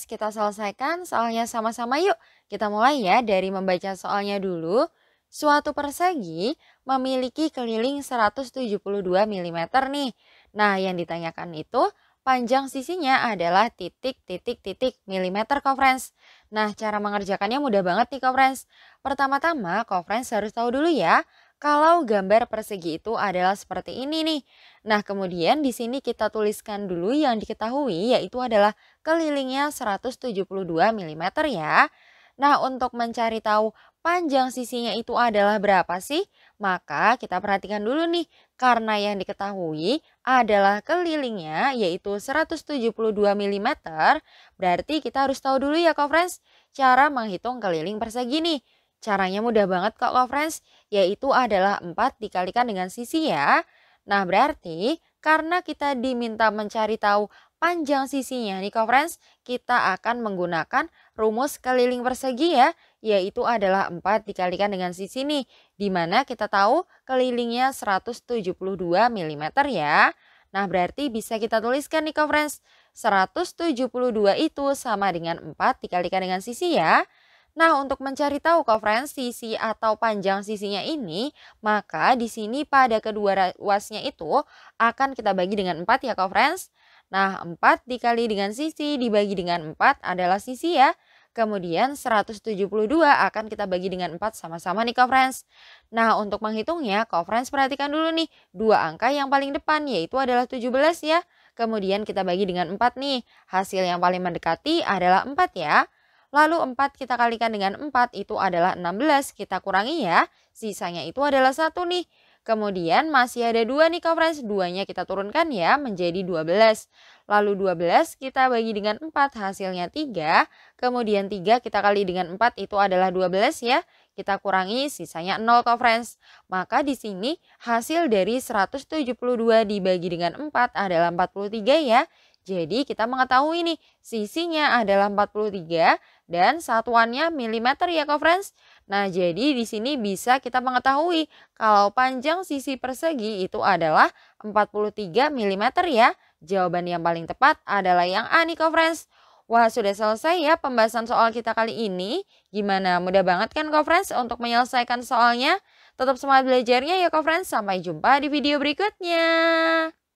kita selesaikan soalnya sama-sama yuk. Kita mulai ya dari membaca soalnya dulu. Suatu persegi memiliki keliling 172 mm nih. Nah, yang ditanyakan itu panjang sisinya adalah titik titik titik mm, conference. Nah, cara mengerjakannya mudah banget nih conference. Pertama-tama, conference harus tahu dulu ya, kalau gambar persegi itu adalah seperti ini nih. Nah, kemudian di sini kita tuliskan dulu yang diketahui yaitu adalah kelilingnya 172 mm ya. Nah, untuk mencari tahu panjang sisinya itu adalah berapa sih? Maka kita perhatikan dulu nih, karena yang diketahui adalah kelilingnya yaitu 172 mm. Berarti kita harus tahu dulu ya, conference, cara menghitung keliling persegi nih. Caranya mudah banget kok love friends, yaitu adalah 4 dikalikan dengan sisi ya. Nah berarti karena kita diminta mencari tahu panjang sisinya nih kok friends, kita akan menggunakan rumus keliling persegi ya, yaitu adalah 4 dikalikan dengan sisi nih, dimana kita tahu kelilingnya 172 mm ya. Nah berarti bisa kita tuliskan nih kok friends, 172 itu sama dengan 4 dikalikan dengan sisi ya. Nah, untuk mencari tahu coverage sisi atau panjang sisinya ini, maka di sini pada kedua ruasnya itu akan kita bagi dengan 4 ya coverage. Nah, 4 dikali dengan sisi dibagi dengan 4 adalah sisi ya. Kemudian 172 akan kita bagi dengan 4 sama-sama nih coverage. Nah, untuk menghitungnya, coverage perhatikan dulu nih, dua angka yang paling depan yaitu adalah 17 ya. Kemudian kita bagi dengan 4 nih. Hasil yang paling mendekati adalah 4 ya. Lalu 4 kita kalikan dengan 4 itu adalah 16. Kita kurangi ya. Sisanya itu adalah 1 nih. Kemudian masih ada dua nih kawan, coverage, duanya kita turunkan ya menjadi 12. Lalu 12 kita bagi dengan 4, hasilnya 3. Kemudian 3 kita kali dengan 4 itu adalah 12 ya. Kita kurangi sisanya 0 coverage. Maka di sini hasil dari 172 dibagi dengan 4 adalah 43 ya. Jadi kita mengetahui nih sisinya adalah 43 dan satuannya milimeter ya kok friends. Nah jadi di sini bisa kita mengetahui kalau panjang sisi persegi itu adalah 43 mm ya. Jawaban yang paling tepat adalah yang A nih kok friends. Wah sudah selesai ya pembahasan soal kita kali ini. Gimana mudah banget kan kok friends untuk menyelesaikan soalnya? Tetap semangat belajarnya ya kok friends. Sampai jumpa di video berikutnya.